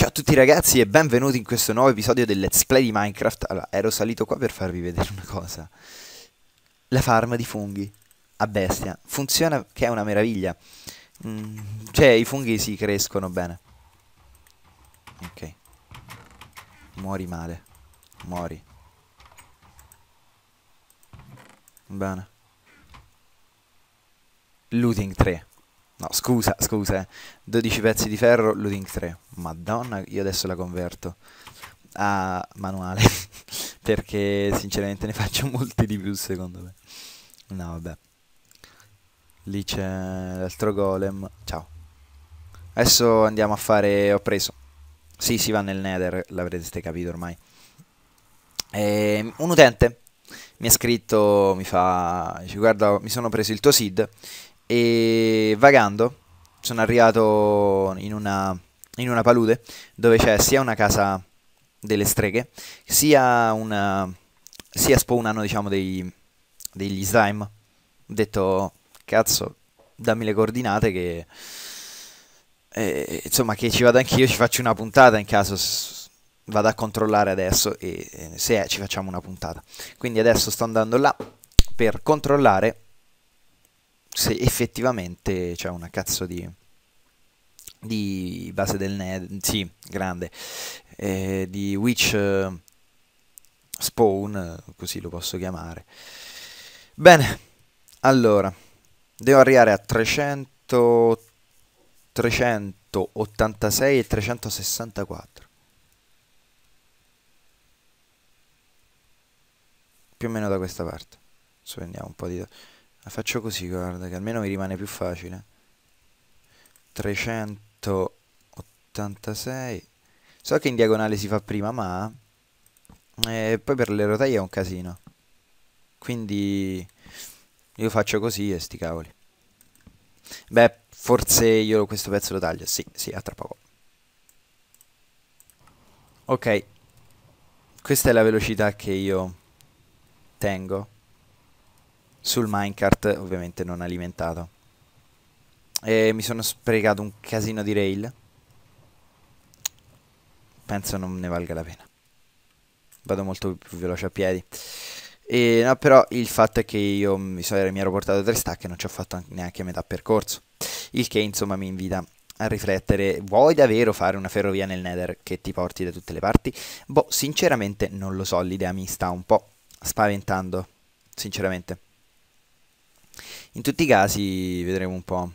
Ciao a tutti ragazzi e benvenuti in questo nuovo episodio del Let's Play di Minecraft. Allora, ero salito qua per farvi vedere una cosa. La farma di funghi a bestia. Funziona che è una meraviglia. Mm, cioè, i funghi si crescono bene. Ok. Muori male. Muori. Bene. Looting 3. No, scusa, scusa. 12 eh. pezzi di ferro, looting 3. Madonna, io adesso la converto a manuale. perché sinceramente ne faccio molti di più secondo me. No, vabbè. Lì c'è l'altro golem. Ciao. Adesso andiamo a fare... Ho preso. Sì, si va nel nether, l'avrete capito ormai. E ehm, un utente mi ha scritto, mi fa... Guarda, mi sono preso il tuo seed e vagando sono arrivato in una, in una palude dove c'è sia una casa delle streghe, sia, una, sia spawnano diciamo dei, degli slime. Ho detto, cazzo, dammi le coordinate che... Eh, insomma, che ci vado anch'io, ci faccio una puntata in caso vado a controllare adesso e, e eh, se è ci facciamo una puntata. Quindi adesso sto andando là per controllare se effettivamente c'è una cazzo di, di base del net, sì, grande, eh, di witch eh, spawn, così lo posso chiamare. Bene, allora, devo arrivare a 300, 386 e 364. Più o meno da questa parte. Adesso prendiamo un po' di... La faccio così, guarda, che almeno mi rimane più facile. 386. So che in diagonale si fa prima, ma... Eh, poi per le rotaie è un casino. Quindi... Io faccio così e sti cavoli. Beh, forse io questo pezzo lo taglio. Sì, sì, a tra poco. Ok. Questa è la velocità che io tengo sul minecart ovviamente non alimentato e mi sono sprecato un casino di rail penso non ne valga la pena vado molto più veloce a piedi e, no, però il fatto è che io mi, so, mi ero portato tre stack e non ci ho fatto neanche metà percorso il che insomma mi invita a riflettere vuoi davvero fare una ferrovia nel nether che ti porti da tutte le parti? boh sinceramente non lo so l'idea mi sta un po' spaventando sinceramente in tutti i casi vedremo un po'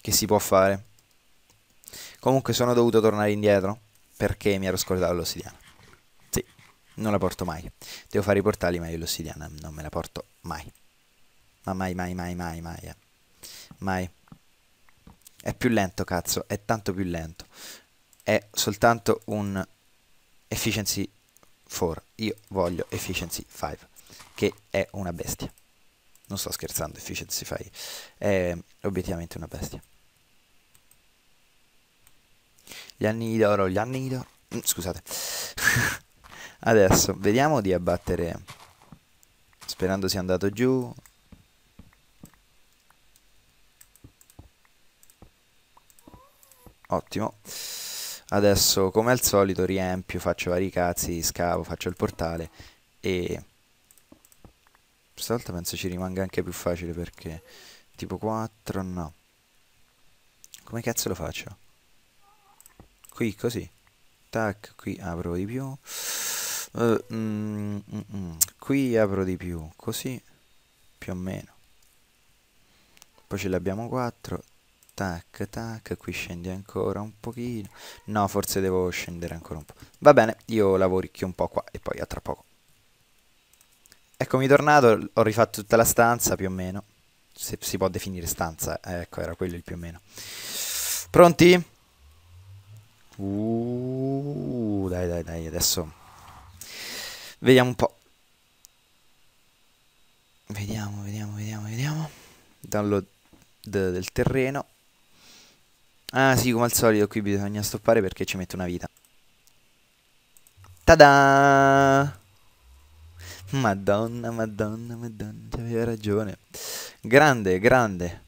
che si può fare. Comunque sono dovuto tornare indietro perché mi ero scordato l'ossidiana. Sì, non la porto mai. Devo fare i portali ma io l'ossidiana non me la porto mai. Ma mai, mai, mai, mai, mai. Eh. Mai. È più lento, cazzo. È tanto più lento. È soltanto un efficiency 4. Io voglio efficiency 5, che è una bestia. Non sto scherzando, efficiency 5 è obiettivamente una bestia. Gli anni d'oro, gli anni d'oro. Mm, scusate. Adesso vediamo di abbattere. Sperando sia andato giù. Ottimo. Adesso come al solito riempio, faccio vari cazzi, scavo, faccio il portale e questa volta penso ci rimanga anche più facile perché tipo 4 no. Come cazzo lo faccio? Qui così. Tac, qui apro di più. Uh, mm, mm, mm. Qui apro di più, così più o meno. Poi ce l'abbiamo 4. Tac, tac, qui scendi ancora un pochino. No, forse devo scendere ancora un po'. Va bene, io lavoricchio un po' qua e poi a tra poco. Eccomi tornato, ho rifatto tutta la stanza più o meno. Se si può definire stanza, eh, ecco, era quello il più o meno. Pronti? Uh, dai, dai, dai, adesso vediamo un po'. Vediamo, vediamo, vediamo, vediamo. Download del terreno. Ah, sì, come al solito qui bisogna stoppare perché ci mette una vita. Tadaaa! Madonna, madonna, madonna, aveva ragione. Grande, grande.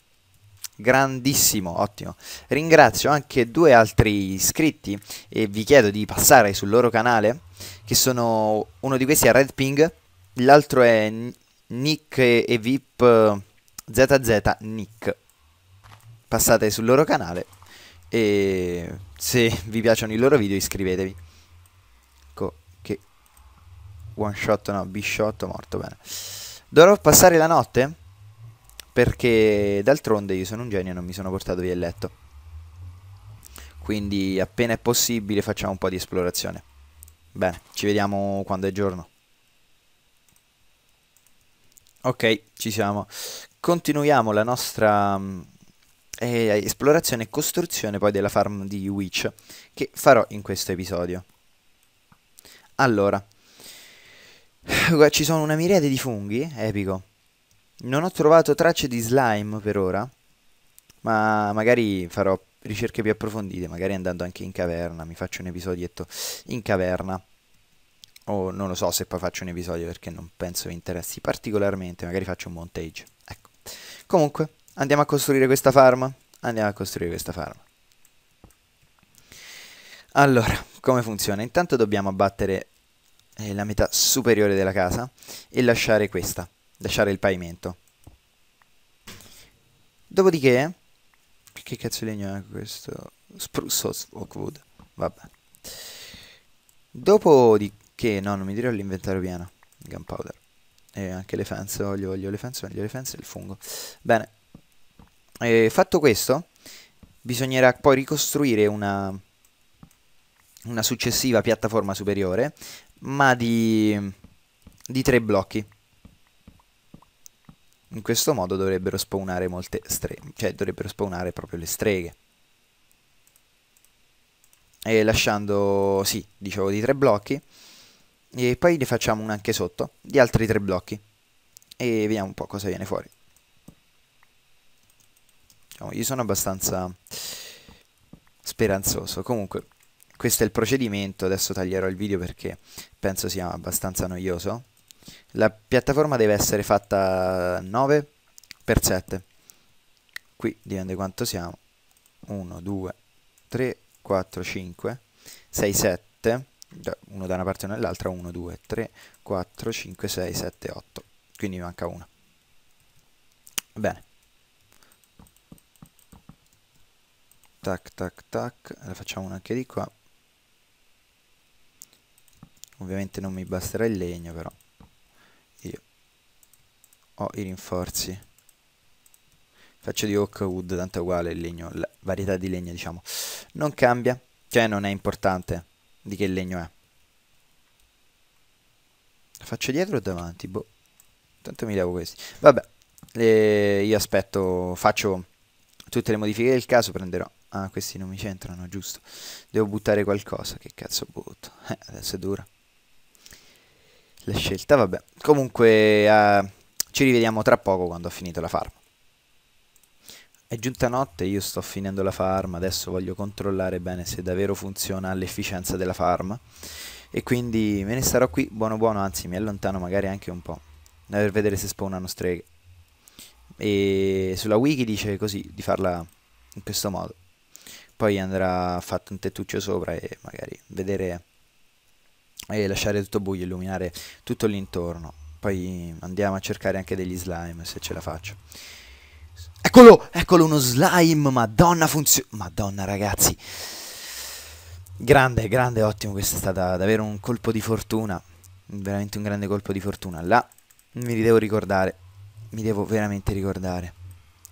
Grandissimo, ottimo. Ringrazio anche due altri iscritti e vi chiedo di passare sul loro canale, che sono uno di questi è Redping, l'altro è Nick e Vip ZZ eh, Nick. Passate sul loro canale e se vi piacciono i loro video iscrivetevi. One shot no, B shot, morto bene. Dovrò passare la notte? Perché d'altronde io sono un genio e non mi sono portato via il letto. Quindi appena è possibile facciamo un po' di esplorazione. Bene, ci vediamo quando è giorno. Ok, ci siamo. Continuiamo la nostra mm, eh, esplorazione e costruzione poi della farm di Witch che farò in questo episodio. Allora, ci sono una miriade di funghi, epico. Non ho trovato tracce di slime per ora, ma magari farò ricerche più approfondite, magari andando anche in caverna, mi faccio un episodietto in caverna. O non lo so se poi faccio un episodio perché non penso vi interessi particolarmente, magari faccio un montage. Ecco. Comunque, andiamo a costruire questa farm. Andiamo a costruire questa farm. Allora, come funziona? Intanto dobbiamo abbattere eh, la metà superiore della casa e lasciare questa, lasciare il pavimento. Dopodiché, che cazzo di legno è questo? Sprusso Oakwood, vabbè. Dopodiché, no, non mi dirò l'inventario pieno, gunpowder. E anche le fence, voglio, voglio le fence, voglio le fence e il fungo. Bene, e fatto questo, bisognerà poi ricostruire una una successiva piattaforma superiore, ma di, di tre blocchi. In questo modo dovrebbero spawnare molte streghe, cioè dovrebbero spawnare proprio le streghe. E lasciando, sì, dicevo di tre blocchi, e poi ne facciamo una anche sotto, di altri tre blocchi, e vediamo un po' cosa viene fuori. Diciamo, io sono abbastanza speranzoso, comunque questo è il procedimento, adesso taglierò il video perché penso sia abbastanza noioso. La piattaforma deve essere fatta 9 x 7. Qui dipende quanto siamo. 1, 2, 3, 4, 5, 6, 7. Uno da una parte o uno dall'altra. 1, 2, 3, 4, 5, 6, 7, 8. Quindi manca una. Bene. Tac, tac, tac. La facciamo una anche di qua ovviamente non mi basterà il legno però io ho i rinforzi faccio di oak wood tanto è uguale il legno la varietà di legno diciamo non cambia cioè non è importante di che legno è faccio dietro o davanti boh tanto mi levo questi vabbè e io aspetto faccio tutte le modifiche del caso prenderò ah questi non mi c'entrano giusto devo buttare qualcosa che cazzo butto eh, adesso è dura la scelta, vabbè. Comunque uh, ci rivediamo tra poco quando ho finito la farm. È giunta notte, io sto finendo la farm, adesso voglio controllare bene se davvero funziona l'efficienza della farm. E quindi me ne starò qui, buono buono, anzi mi allontano magari anche un po', per vedere se spawnano streghe. E sulla wiki dice così, di farla in questo modo. Poi andrà fatto un tettuccio sopra e magari vedere e lasciare tutto buio, illuminare tutto l'intorno. Poi andiamo a cercare anche degli slime se ce la faccio. Eccolo, eccolo uno slime, madonna funziona, madonna ragazzi. Grande, grande, ottimo, questo è stato davvero un colpo di fortuna, veramente un grande colpo di fortuna. Là mi devo ricordare, mi devo veramente ricordare.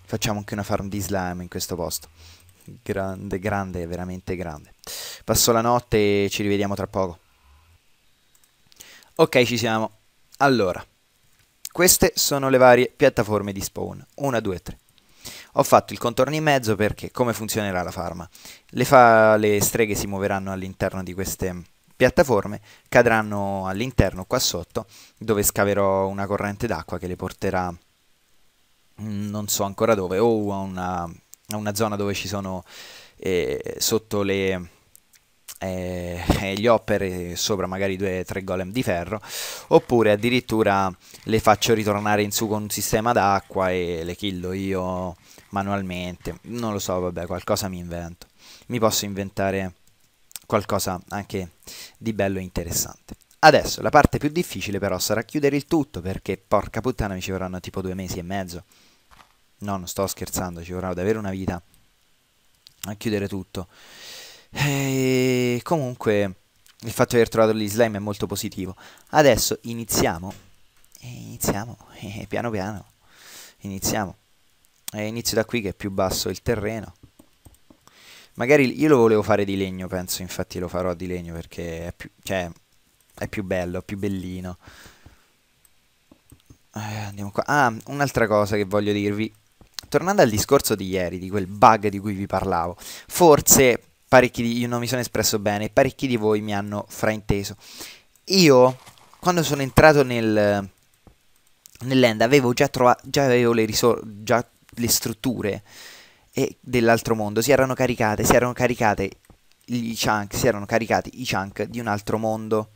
Facciamo anche una farm di slime in questo posto. Grande, grande, veramente grande. Passo la notte e ci rivediamo tra poco. Ok, ci siamo. Allora, queste sono le varie piattaforme di spawn. Una, due, tre. Ho fatto il contorno in mezzo perché come funzionerà la farma? Le, fa le streghe si muoveranno all'interno di queste piattaforme, cadranno all'interno qua sotto dove scaverò una corrente d'acqua che le porterà mm, non so ancora dove o a una, a una zona dove ci sono eh, sotto le eh, e, gli opere sopra magari due o tre golem di ferro, oppure addirittura le faccio ritornare in su con un sistema d'acqua e le killo io manualmente, non lo so, vabbè, qualcosa mi invento. Mi posso inventare qualcosa anche di bello e interessante. Adesso la parte più difficile però sarà chiudere il tutto perché porca puttana mi ci vorranno tipo due mesi e mezzo. No, non sto scherzando, ci vorrà davvero una vita a chiudere tutto. E eh, comunque il fatto di aver trovato gli slime è molto positivo. Adesso iniziamo. E eh, iniziamo. E eh, piano piano. Iniziamo. E inizio da qui che è più basso il terreno. Magari io lo volevo fare di legno, penso, infatti lo farò di legno perché è più, cioè, è più bello, è più bellino. Eh, andiamo qua. Ah, un'altra cosa che voglio dirvi. Tornando al discorso di ieri, di quel bug di cui vi parlavo, forse parecchi di io non mi sono espresso bene, parecchi di voi mi hanno frainteso. Io quando sono entrato nel nell'end avevo già trovato già avevo le risorse già le strutture eh, dell'altro mondo si erano caricate, si erano caricate i chunk, si erano caricati i chunk di un altro mondo.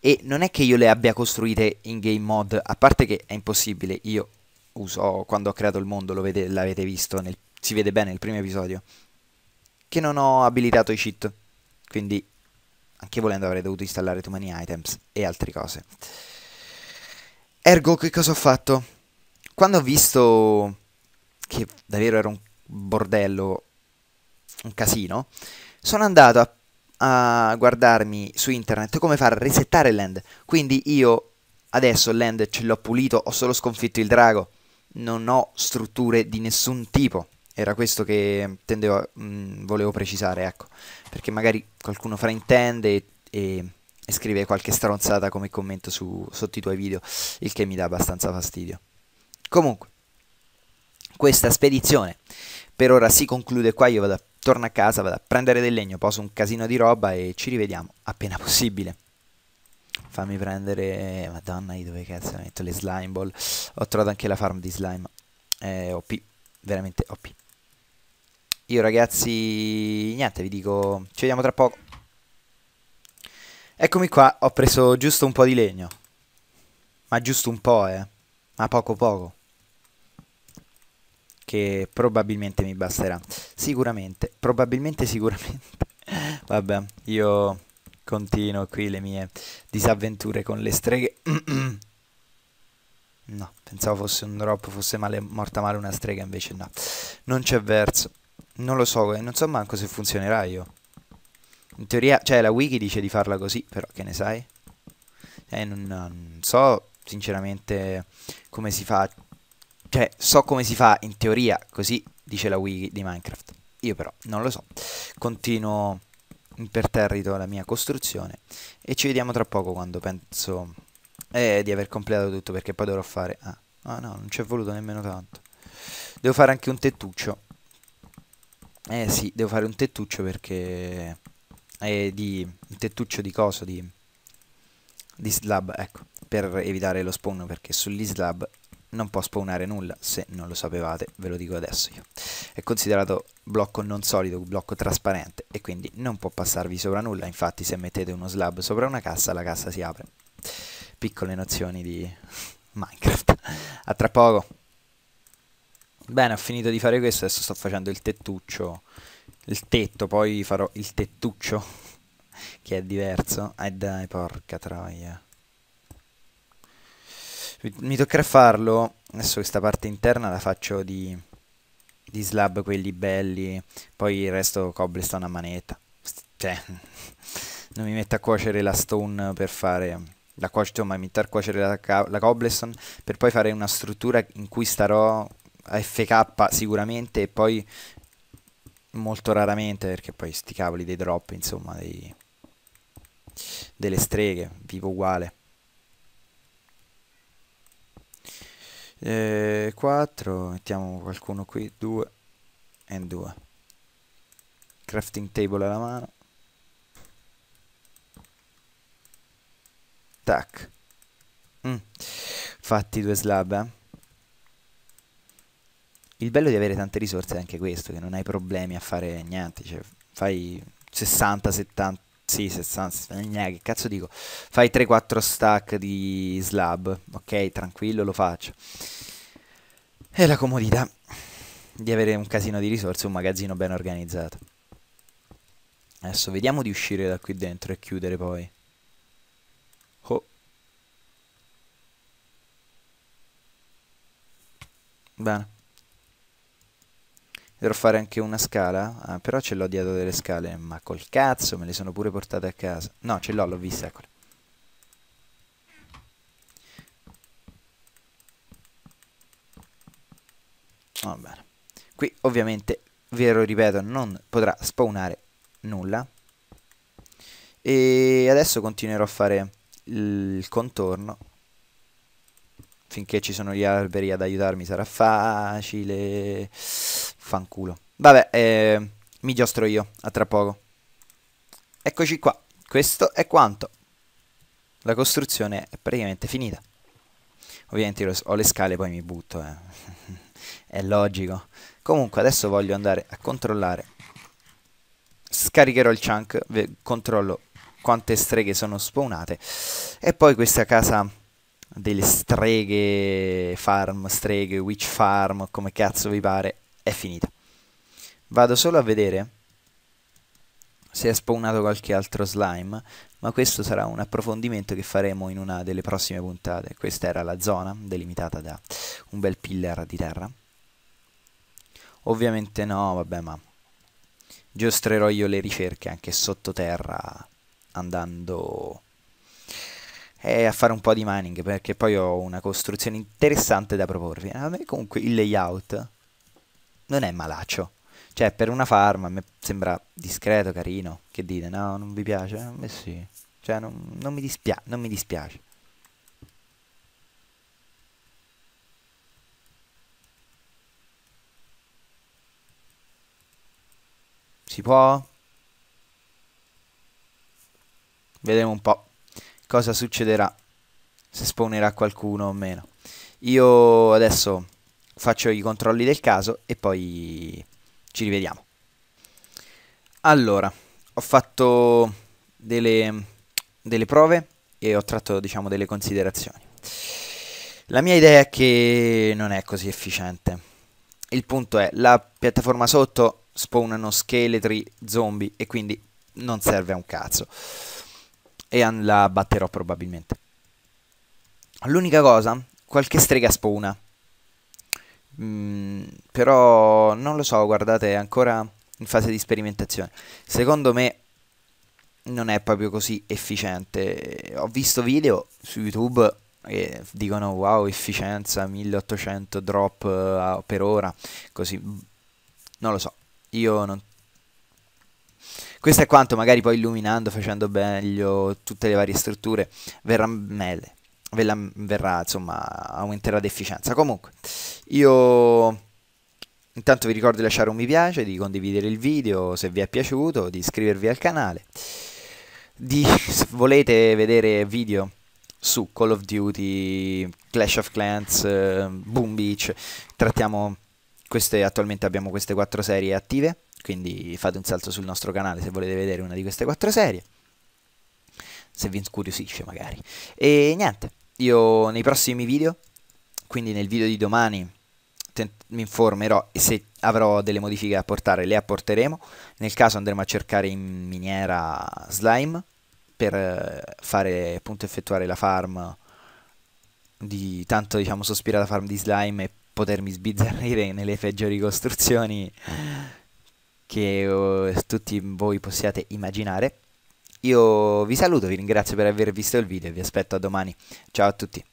E non è che io le abbia costruite in game mod, a parte che è impossibile, io uso quando ho creato il mondo, lo vede, l'avete visto, nel, si vede bene nel primo episodio, che non ho abilitato i cheat. Quindi anche volendo avrei dovuto installare too many items e altre cose. Ergo che cosa ho fatto? Quando ho visto che davvero era un bordello, un casino, sono andato a a guardarmi su internet come far resettare il land. Quindi io adesso il land ce l'ho pulito, ho solo sconfitto il drago. Non ho strutture di nessun tipo. Era questo che tendevo, mh, mm, volevo precisare, ecco, perché magari qualcuno fraintende e, e, e scrive qualche stronzata come commento su, sotto i tuoi video, il che mi dà abbastanza fastidio. Comunque, questa spedizione per ora si conclude qua, io vado a, torno a casa, vado a prendere del legno, poso un casino di roba e ci rivediamo appena possibile. Fammi prendere... Madonna, io dove cazzo metto le slime ball? Ho trovato anche la farm di slime. Eh, OP, veramente OP. Io ragazzi, niente, vi dico, ci vediamo tra poco. Eccomi qua, ho preso giusto un po' di legno. Ma giusto un po', eh. Ma poco poco. Che probabilmente mi basterà. Sicuramente, probabilmente sicuramente. Vabbè, io continuo qui le mie disavventure con le streghe. no, pensavo fosse un drop, fosse male, morta male una strega, invece no. Non c'è verso. Non lo so, eh, non so manco se funzionerà io. In teoria, cioè la wiki dice di farla così, però che ne sai? Eh, non, non so sinceramente come si fa. Cioè, so come si fa in teoria, così dice la wiki di Minecraft. Io però non lo so. Continuo imperterrito la mia costruzione e ci vediamo tra poco quando penso eh, di aver completato tutto perché poi dovrò fare... Ah, ah no, non ci è voluto nemmeno tanto. Devo fare anche un tettuccio. Eh sì, devo fare un tettuccio perché... È eh, di... un tettuccio di coso, di... di slab, ecco. Per evitare lo spawn, perché sull'islab non può spawnare nulla, se non lo sapevate, ve lo dico adesso io. È considerato blocco non solido, blocco trasparente, e quindi non può passarvi sopra nulla. Infatti se mettete uno slab sopra una cassa, la cassa si apre. Piccole nozioni di Minecraft. A tra poco! Bene, ho finito di fare questo, adesso sto facendo il tettuccio, il tetto, poi farò il tettuccio, che è diverso. E eh dai, porca troia. Mi toccherà farlo, adesso questa parte interna la faccio di, di slab, quelli belli, poi il resto cobblestone a manetta. Cioè, non mi metto a cuocere la stone per fare la cuocio, ma mettere a cuocere la, la cobblestone per poi fare una struttura in cui starò FK sicuramente e poi molto raramente perché poi sti cavoli dei drop insomma dei, delle streghe vivo uguale eh, 4 mettiamo qualcuno qui 2 e 2 crafting table alla mano tac mm. fatti due slab eh il bello di avere tante risorse è anche questo, che non hai problemi a fare niente, cioè fai 60, 70, sì, 60, eh, che cazzo dico, fai 3-4 stack di slab, ok, tranquillo, lo faccio. E la comodità di avere un casino di risorse, un magazzino ben organizzato. Adesso vediamo di uscire da qui dentro e chiudere poi. Oh. Bene. Dovrò fare anche una scala? Ah, però ce l'ho dietro delle scale, ma col cazzo me le sono pure portate a casa. No, ce l'ho, l'ho vista, eccola. Va oh, bene. Qui ovviamente, ve lo ripeto, non potrà spawnare nulla. E adesso continuerò a fare il contorno. Finché ci sono gli alberi ad aiutarmi sarà facile Fanculo. Vabbè, eh, mi giostro io, a tra poco. Eccoci qua, questo è quanto. La costruzione è praticamente finita. Ovviamente io ho le scale e poi mi butto, eh. è logico. Comunque adesso voglio andare a controllare. Scaricherò il chunk, controllo quante streghe sono spawnate. E poi questa casa delle streghe farm, streghe, witch farm, come cazzo vi pare, è finita. Vado solo a vedere se è spawnato qualche altro slime, ma questo sarà un approfondimento che faremo in una delle prossime puntate. Questa era la zona delimitata da un bel pillar di terra. Ovviamente no, vabbè, ma giostrerò io le ricerche anche sottoterra andando eh, a fare un po' di mining perché poi ho una costruzione interessante da proporvi. A comunque il layout non è malaccio. Cioè, per una farma a me sembra discreto, carino. Che dite? No, non vi piace? A eh, me sì. Cioè, non, non, mi, dispia non mi dispiace. Si può? Vedremo un po' cosa succederà. Se spawnerà qualcuno o meno. Io adesso faccio i controlli del caso e poi ci rivediamo. Allora, ho fatto delle, delle prove e ho tratto diciamo delle considerazioni. La mia idea è che non è così efficiente. Il punto è, la piattaforma sotto spawnano scheletri, zombie e quindi non serve a un cazzo. E la batterò probabilmente. L'unica cosa, qualche strega spawna. Mm, però non lo so, guardate, è ancora in fase di sperimentazione. Secondo me non è proprio così efficiente. Ho visto video su YouTube che dicono wow, efficienza 1800 drop eh, per ora, così mm, non lo so. Io non questo è quanto magari poi illuminando, facendo meglio tutte le varie strutture verrà meglio ve la, verrà, insomma, aumenterà l'efficienza. Comunque, io intanto vi ricordo di lasciare un mi piace, di condividere il video se vi è piaciuto, di iscrivervi al canale, di se volete vedere video su Call of Duty, Clash of Clans, eh, Boom Beach, trattiamo queste, attualmente abbiamo queste quattro serie attive, quindi fate un salto sul nostro canale se volete vedere una di queste quattro serie se vi incuriosisce magari. E niente, io nei prossimi video, quindi nel video di domani, mi informerò e se avrò delle modifiche da apportare le apporteremo. Nel caso andremo a cercare in miniera slime per eh, fare appunto effettuare la farm di tanto diciamo sospirata farm di slime e potermi sbizzarrire nelle peggiori costruzioni che uh, tutti voi possiate immaginare. Io vi saluto, vi ringrazio per aver visto il video e vi aspetto a domani. Ciao a tutti.